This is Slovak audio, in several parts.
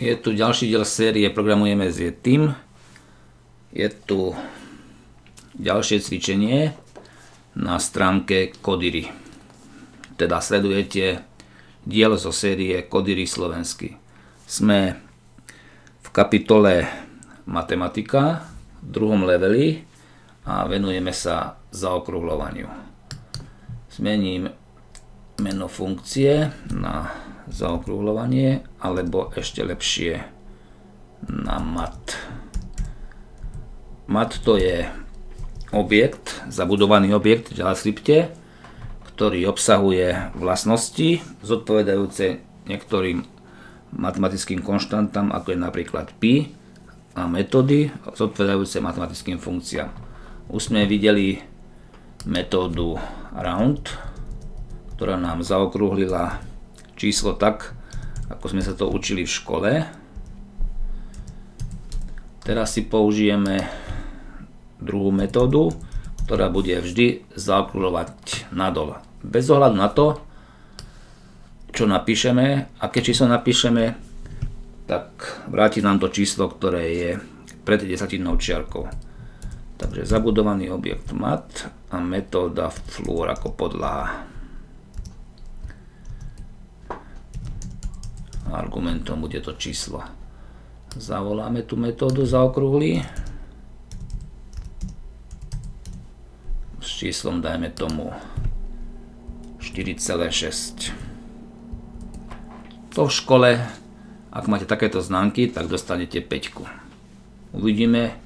Je tu ďalší diel série Programujeme s tým. Je tu ďalšie cvičenie na stránke Kodiry. Teda sledujete diel zo série Kodiry slovensky. Sme v kapitole Matematika, v druhom leveli a venujeme sa zaokrúhľovaniu. Zmením meno funkcie na zaokrúhľovanie, alebo ešte lepšie na mat. Mat to je objekt, zabudovaný objekt v JavaScripte, ktorý obsahuje vlastnosti zodpovedajúce niektorým matematickým konštantám, ako je napríklad pi, a metódy zodpovedajúce matematickým funkciám. Už sme videli metódu round, ktorá nám zaokrúhlila číslo tak, ako sme sa to učili v škole. Teraz si použijeme druhú metódu, ktorá bude vždy zaokruhovať nadol. Bez ohľadu na to, čo napíšeme, aké číslo napíšeme, tak vráti nám to číslo, ktoré je pred desatinnou čiarkou. Takže zabudovaný objekt mat a metóda flúor ako podlaha. argumentom bude to číslo. Zavoláme tú metódu zaokrúhli. S číslom dajme tomu 4,6. To v škole, ak máte takéto známky, tak dostanete 5. Uvidíme,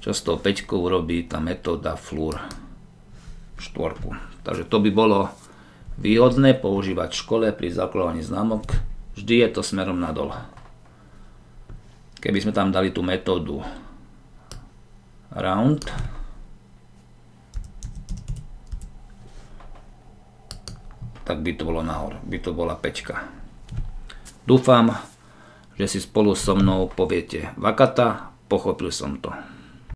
čo s tou 5 urobí tá metóda flúr 4 Takže to by bolo výhodné používať v škole pri zakladaní známok Vždy je to smerom nadol. Keby sme tam dali tú metódu round, tak by to bolo nahor, by to bola pečka. Dúfam, že si spolu so mnou poviete vakata, pochopil som to.